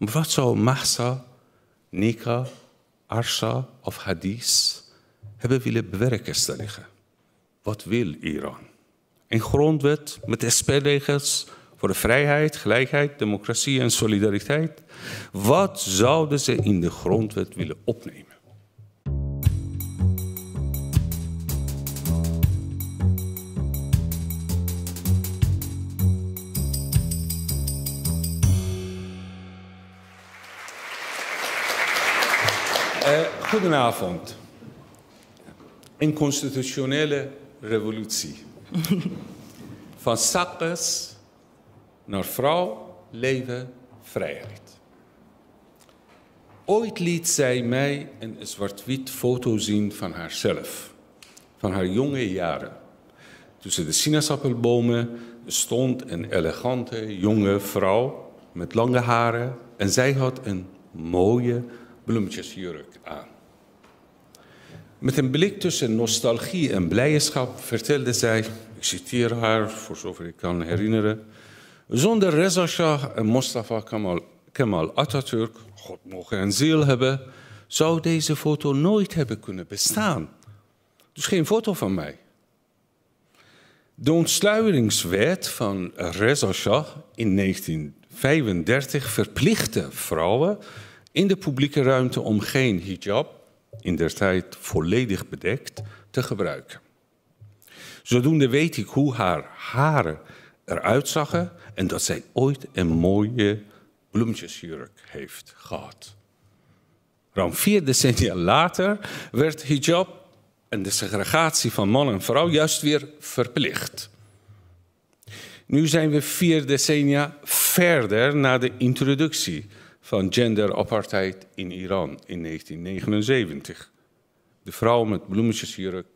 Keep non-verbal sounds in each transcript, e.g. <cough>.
Wat zou Mahsa, Nika, Arsha of Hadith hebben willen bewerkstelligen. Wat wil Iran? Een grondwet met spelregels voor de vrijheid, gelijkheid, democratie en solidariteit. Wat zouden ze in de grondwet willen opnemen? Eh, goedenavond. Een constitutionele revolutie. <laughs> Van zakkers naar vrouw, leven, vrijheid. Ooit liet zij mij een zwart-wit foto zien van haarzelf. Van haar jonge jaren. Tussen de sinaasappelbomen stond een elegante jonge vrouw met lange haren. En zij had een mooie, bloemetjesjurk aan. Met een blik tussen nostalgie en blijdschap vertelde zij, ik citeer haar voor zover ik kan herinneren, zonder Reza Shah en Mustafa Kemal, Kemal Atatürk, God mogen een ziel hebben, zou deze foto nooit hebben kunnen bestaan. Dus geen foto van mij. De ontsluieringswet van Reza Shah in 1935 verplichtte vrouwen in de publieke ruimte om geen hijab, in der tijd volledig bedekt, te gebruiken. Zodoende weet ik hoe haar haren eruit en dat zij ooit een mooie bloemjesjurk heeft gehad. Ruim vier decennia later werd hijab en de segregatie van man en vrouw juist weer verplicht. Nu zijn we vier decennia verder na de introductie van genderapartheid in Iran in 1979. De vrouw met bloemetjesjurk,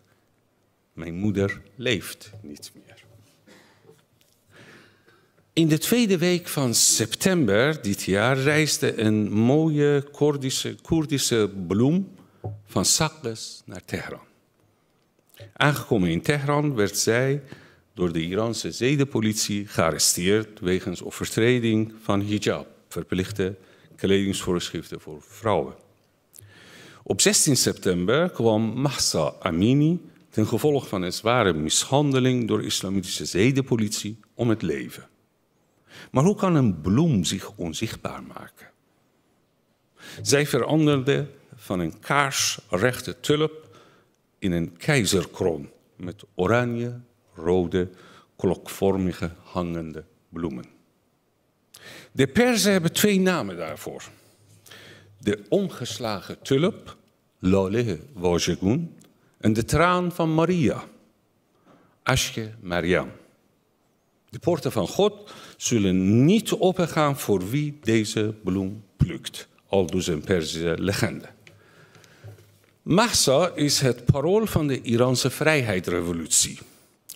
mijn moeder, leeft niet meer. In de tweede week van september dit jaar reisde een mooie Koerdische, bloem van Sakles naar Teheran. Aangekomen in Teheran werd zij door de Iraanse zedenpolitie gearresteerd wegens overtreding van hijab, verplichte kledingsvoorschriften voor vrouwen. Op 16 september kwam Mahsa Amini ten gevolge van een zware mishandeling door de islamitische zedenpolitie om het leven. Maar hoe kan een bloem zich onzichtbaar maken? Zij veranderde van een kaarsrechte tulp in een keizerkroon met oranje, rode, klokvormige hangende bloemen. De Perzen hebben twee namen daarvoor. De ongeslagen tulp, laleh wojegun, en de traan van Maria, Asje Mariam. De poorten van God zullen niet opengaan voor wie deze bloem plukt. Al dus een Perzische legende. Mahsa is het parool van de Iraanse vrijheidsrevolutie.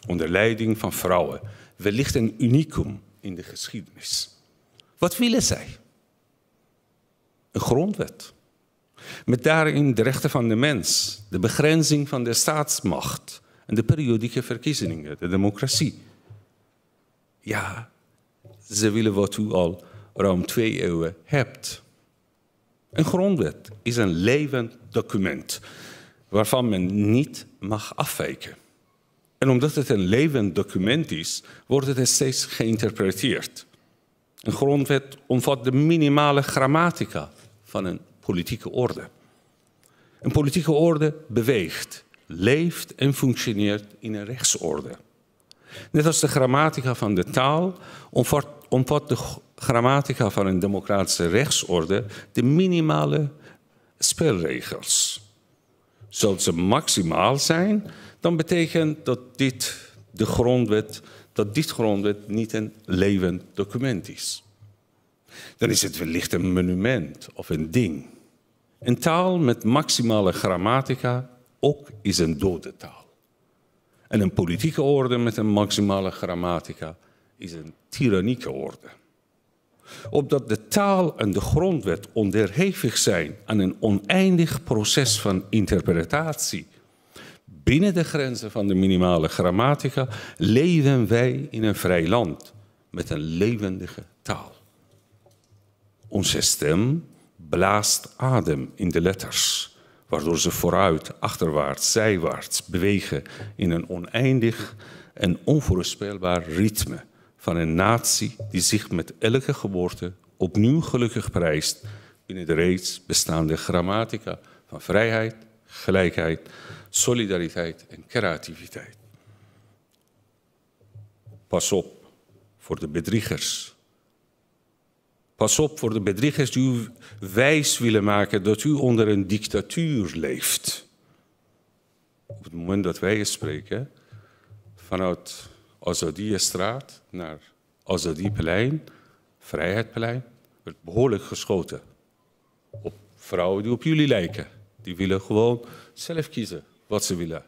Onder leiding van vrouwen. Wellicht een unicum in de geschiedenis. Wat willen zij? Een grondwet. Met daarin de rechten van de mens, de begrenzing van de staatsmacht en de periodieke verkiezingen, de democratie. Ja, ze willen wat u al ruim twee eeuwen hebt. Een grondwet is een levend document waarvan men niet mag afwijken. En omdat het een levend document is, wordt het steeds geïnterpreteerd. Een grondwet omvat de minimale grammatica van een politieke orde. Een politieke orde beweegt, leeft en functioneert in een rechtsorde. Net als de grammatica van de taal omvat, omvat de grammatica van een democratische rechtsorde de minimale spelregels. Zou ze maximaal zijn, dan betekent dat dit de grondwet dat dit grondwet niet een levend document is. Dan is het wellicht een monument of een ding. Een taal met maximale grammatica ook is een dode taal. En een politieke orde met een maximale grammatica is een tyrannieke orde. Opdat de taal en de grondwet onderhevig zijn aan een oneindig proces van interpretatie binnen de grenzen van de minimale grammatica leven wij in een vrij land met een levendige taal. Onze stem blaast adem in de letters, waardoor ze vooruit, achterwaarts, zijwaarts bewegen in een oneindig en onvoorspelbaar ritme van een natie die zich met elke geboorte opnieuw gelukkig prijst binnen de reeds bestaande grammatica van vrijheid, gelijkheid solidariteit en creativiteit. Pas op voor de bedriegers. Pas op voor de bedriegers die u wijs willen maken dat u onder een dictatuur leeft. Op het moment dat wij spreken, vanuit Azadie-straat naar Azadieplein, plein Vrijheidplein, wordt behoorlijk geschoten. Op vrouwen die op jullie lijken. Die willen gewoon zelf kiezen wat ze willen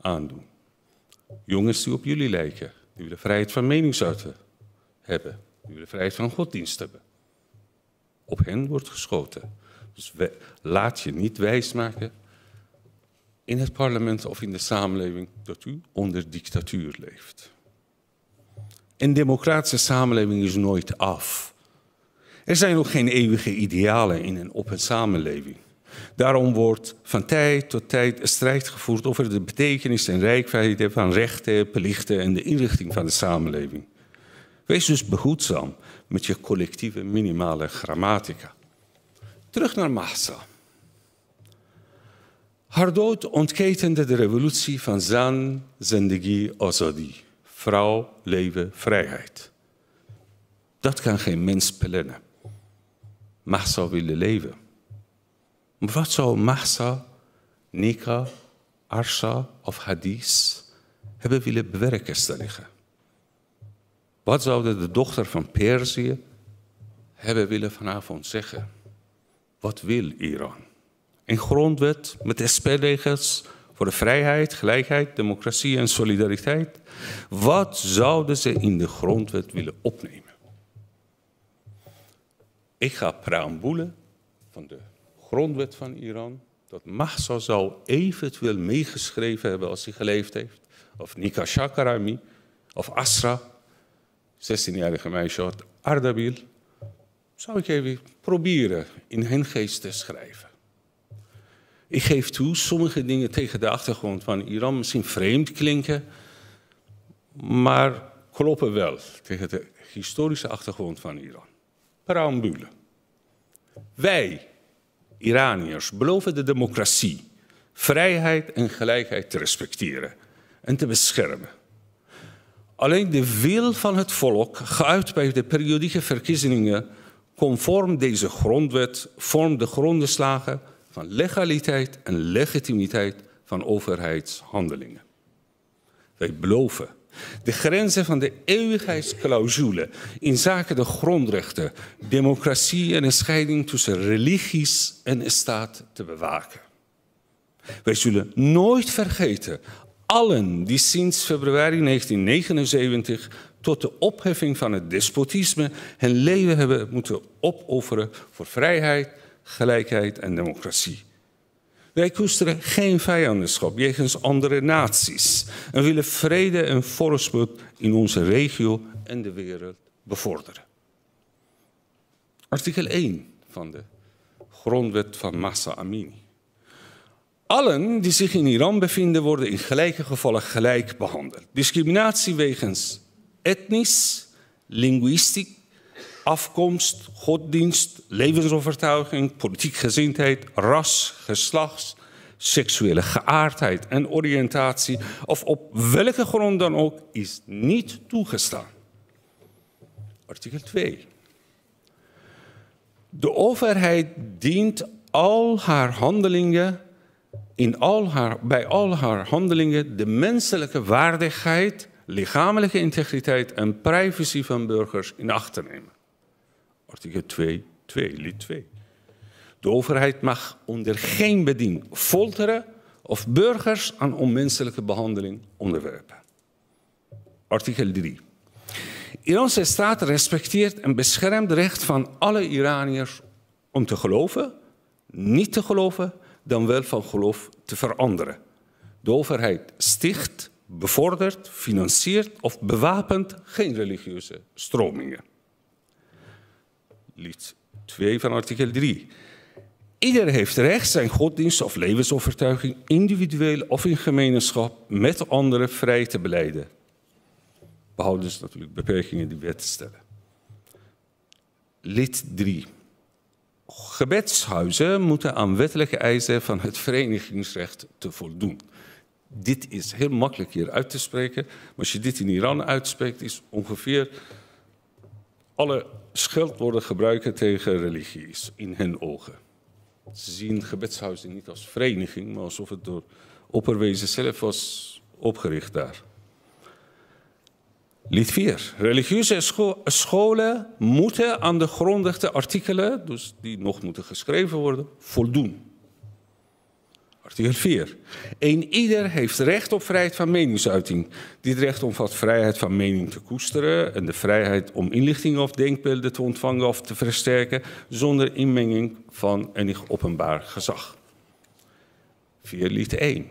aandoen. Jongens die op jullie lijken, die willen vrijheid van meningsuiten hebben, die willen vrijheid van godsdienst hebben. Op hen wordt geschoten. Dus laat je niet wijsmaken in het parlement of in de samenleving dat u onder dictatuur leeft. Een democratische samenleving is nooit af. Er zijn ook geen eeuwige idealen in een open samenleving. Daarom wordt van tijd tot tijd strijd gevoerd over de betekenis en rijkwijde van rechten, plichten en de inrichting van de samenleving. Wees dus behoedzaam met je collectieve minimale grammatica. Terug naar Mahsa. Haar dood ontketende de revolutie van Zan, Zendegi, Azadi. Vrouw, leven, vrijheid. Dat kan geen mens plannen. Mahsa wilde leven. Wat zou Mahsa, Nika, Arsha of Hadis hebben willen bewerkstelligen. Wat zouden de dochter van Perzië hebben willen vanavond zeggen? Wat wil Iran? Een grondwet met de voor de vrijheid, gelijkheid, democratie en solidariteit. Wat zouden ze in de grondwet willen opnemen? Ik ga boelen van de grondwet van Iran dat Mahsa zou eventueel meegeschreven hebben als hij geleefd heeft. Of Nika Shakarami, of Asra, 16-jarige meisje uit Ardabil. Zou ik even proberen in hen geest te schrijven. Ik geef toe, sommige dingen tegen de achtergrond van Iran misschien vreemd klinken, maar kloppen wel tegen de historische achtergrond van Iran. Preambule. Wij, Iraniërs beloven de democratie, vrijheid en gelijkheid te respecteren en te beschermen. Alleen de wil van het volk, geuit bij de periodieke verkiezingen, conform deze grondwet, vormt de grondslagen van legaliteit en legitimiteit van overheidshandelingen. Wij beloven de grenzen van de eeuwigheidsclausule in zaken de grondrechten, democratie en de scheiding tussen religies en staat te bewaken. Wij zullen nooit vergeten allen die sinds februari 1979 tot de opheffing van het despotisme hun leven hebben moeten opofferen voor vrijheid, gelijkheid en democratie. Wij koesteren geen vijandenschap, jegens andere naties en willen vrede en voorspoed in onze regio en de wereld bevorderen. Artikel 1 van de grondwet van Massa Amini. Allen die zich in Iran bevinden worden in gelijke gevallen gelijk behandeld. Discriminatie wegens etnisch, linguïstiek, afkomst, goddienst, levensovertuiging, politiek gezindheid, ras, geslacht, seksuele geaardheid en oriëntatie of op welke grond dan ook is niet toegestaan. Artikel 2. De overheid dient al haar handelingen, in al haar, bij al haar handelingen de menselijke waardigheid, lichamelijke integriteit en privacy van burgers in acht te nemen. Artikel 2, 2, lid 2. De overheid mag onder geen beding folteren of burgers aan onmenselijke behandeling onderwerpen. Artikel 3. Iranse staat respecteert en beschermt het recht van alle Iraniërs om te geloven, niet te geloven, dan wel van geloof te veranderen. De overheid sticht, bevordert, financiert of bewapent geen religieuze stromingen lid 2 van artikel 3. Ieder heeft recht zijn godsdienst of levensovertuiging individueel of in gemeenschap met anderen vrij te beleiden. Behouden dus natuurlijk beperkingen die wet stellen. Lid 3. Gebedshuizen moeten aan wettelijke eisen van het verenigingsrecht te voldoen. Dit is heel makkelijk hier uit te spreken, maar als je dit in Iran uitspreekt, is ongeveer alle scheldwoorden gebruiken tegen religies in hun ogen. Ze zien gebedshuizen niet als vereniging, maar alsof het door opperwezen zelf was opgericht daar. Lied 4. Religieuze scholen moeten aan de grondrechte artikelen, dus die nog moeten geschreven worden, voldoen. Artikel 4. Een ieder heeft recht op vrijheid van meningsuiting. Dit recht omvat vrijheid van mening te koesteren en de vrijheid om inlichtingen of denkbeelden te ontvangen of te versterken zonder inmenging van enig openbaar gezag. 4 lied 1.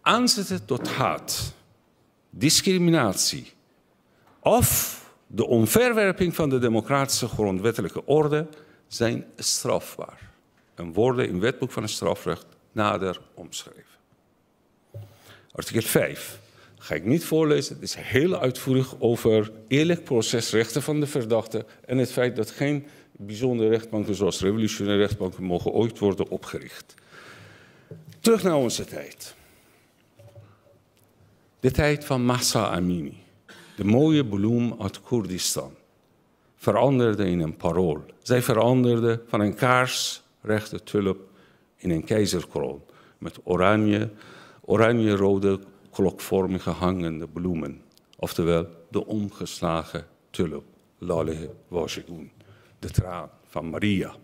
Aanzetten tot haat, discriminatie of de omverwerping van de democratische grondwettelijke orde zijn strafbaar en worden in het wetboek van het strafrecht nader omschreven. Artikel 5 ga ik niet voorlezen. Het is heel uitvoerig over eerlijk procesrechten van de verdachte en het feit dat geen bijzondere rechtbanken zoals revolutionaire rechtbanken mogen ooit worden opgericht. Terug naar onze tijd. De tijd van Massa Amini, de mooie bloem uit Koerdistan, veranderde in een parool. Zij veranderde van een kaarsrechte tulp in een keizerkroon met oranje, oranje-rode klokvormige hangende bloemen. Oftewel de omgeslagen tulp, Lalehe Washington, de traan van Maria,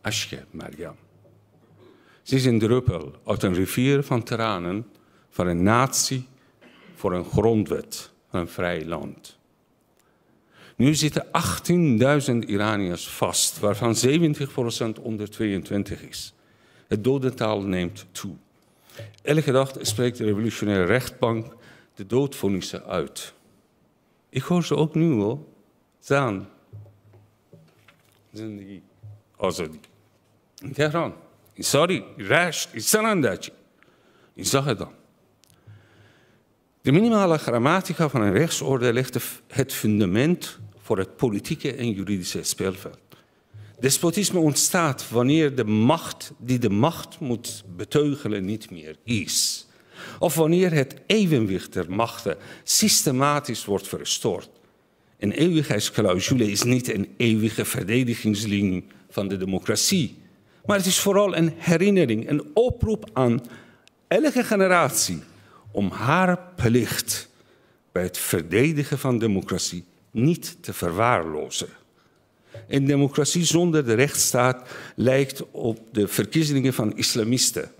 Asje Mariam. Ze is een druppel uit een rivier van tranen van een natie voor een grondwet, een vrij land. Nu zitten 18.000 Iraniërs vast, waarvan 70% onder 22 is. Het dodental neemt toe. Elke dag spreekt de revolutionaire rechtbank de doodvonnissen uit. Ik hoor ze ook nu hoor. Zaan. die. Azadi. In Teheran. In Sari. Rasht. In zag In dan. De minimale grammatica van een rechtsorde legt het fundament voor het politieke en juridische speelveld. Despotisme ontstaat wanneer de macht die de macht moet beteugelen niet meer is. Of wanneer het evenwicht der machten systematisch wordt verstoord. Een eeuwigheidsclausule is niet een eeuwige verdedigingslinie van de democratie. Maar het is vooral een herinnering, een oproep aan elke generatie om haar plicht bij het verdedigen van democratie niet te verwaarlozen. Een democratie zonder de rechtsstaat lijkt op de verkiezingen van islamisten.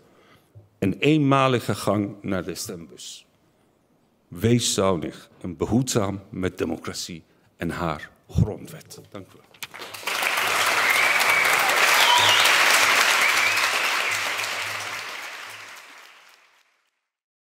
Een eenmalige gang naar de stembus. Wees zuinig en behoedzaam met democratie en haar grondwet. Dank u wel.